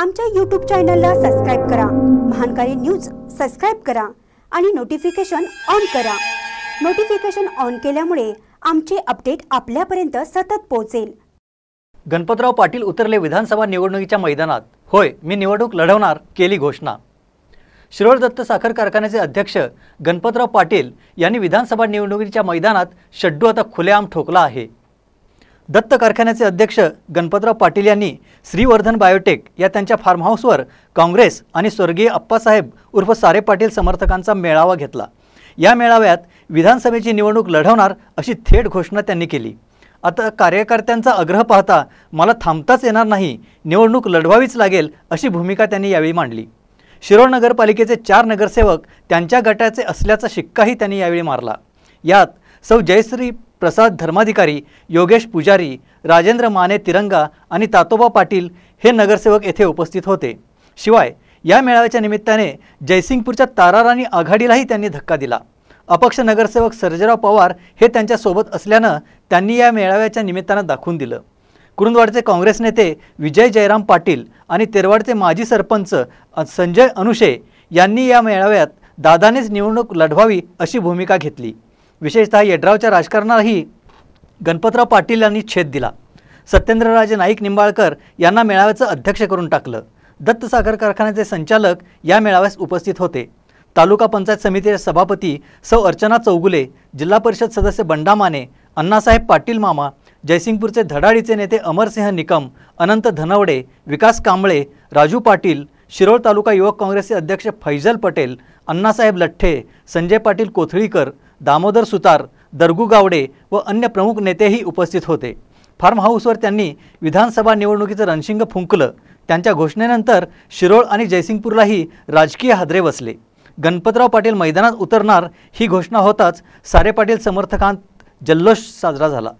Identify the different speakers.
Speaker 1: आमच्या यूट्यूब चॅनलला सबस्क्राईब करा महानकारी न्यूज सबस्क्राईब करा आणि नोटिफिकेशन ऑन करा नोटिफिकेशन ऑन केल्यामुळे आमचे अपडेट आपल्यापर्यंत सतत पोहोचेल
Speaker 2: गणपतराव पाटील उतरले विधानसभा निवडणुकीच्या मैदानात होय मी निवडणूक लढवणार केली घोषणा शिरोळ दत्त साखर कारखान्याचे अध्यक्ष गणपतराव पाटील यांनी विधानसभा निवडणुकीच्या मैदानात शड्डू आता खुलेआम ठोकला आहे दत्त कारखान्याचे अध्यक्ष गणपतराव पाटील यांनी श्रीवर्धन बायोटेक या त्यांच्या फार्म हाऊसवर काँग्रेस आणि स्वर्गीय अप्पासाहेब उर्फ सारे पाटील समर्थकांचा मेळावा घेतला या मेळाव्यात विधानसभेची निवडणूक लढवणार अशी थेट घोषणा त्यांनी केली आता कार्यकर्त्यांचा आग्रह पाहता मला थांबताच येणार नाही निवडणूक लढवावीच लागेल अशी भूमिका त्यांनी यावेळी मांडली शिरोळ नगरपालिकेचे चार नगरसेवक त्यांच्या गटाचे असल्याचा शिक्काही त्यांनी यावेळी मारला यात सौ जयश्री प्रसाद धर्माधिकारी योगेश पुजारी राजेंद्र माने तिरंगा आणि तातोबा पाटील हे नगरसेवक येथे उपस्थित होते शिवाय या मेळाव्याच्या निमित्ताने जयसिंगपूरच्या तारा आघाडीलाही त्यांनी धक्का दिला अपक्ष नगरसेवक सर्जराव पवार हे त्यांच्यासोबत असल्यानं त्यांनी या मेळाव्याच्या निमित्तानं दाखवून दिलं कुरुंदवाडचे काँग्रेस नेते विजय जयराम पाटील आणि तेरवाडचे माजी सरपंच संजय अनुषे यांनी या मेळाव्यात दादानेच निवडणूक लढवावी अशी भूमिका घेतली विशेषतः येड्रावच्या राजकारणालाही गणपतराव पाटील यांनी छेद दिला सत्येंद्रराजे नाईक निंबाळकर यांना मेळाव्याचं अध्यक्ष करून टाकलं दत्त कारखान्याचे संचालक या मेळाव्यास उपस्थित होते तालुका पंचायत समितीचे सभापती सौ अर्चना चौगुले जिल्हा परिषद सदस्य बंडा माने अण्णासाहेब पाटील मामा जयसिंगपूरचे धडाडीचे नेते अमरसिंह निकम अनंत धनवडे विकास कांबळे राजू पाटील शिरोळ तालुका युवक काँग्रेसचे अध्यक्ष फैजल पटेल अण्णासाहेब लठ्ठे संजय पाटील कोथळीकर दामोदर सुतार दरगू गावडे व अन्य प्रमुख नेतेही उपस्थित होते फार्म हाऊसवर त्यांनी विधानसभा निवडणुकीचं रणशिंग फुंकलं त्यांच्या घोषणेनंतर शिरोळ आणि जयसिंगपूरलाही राजकीय हादरे बसले गणपतराव पाटील मैदानात उतरणार ही घोषणा होताच सारे पाटील समर्थकांत जल्लोष साजरा झाला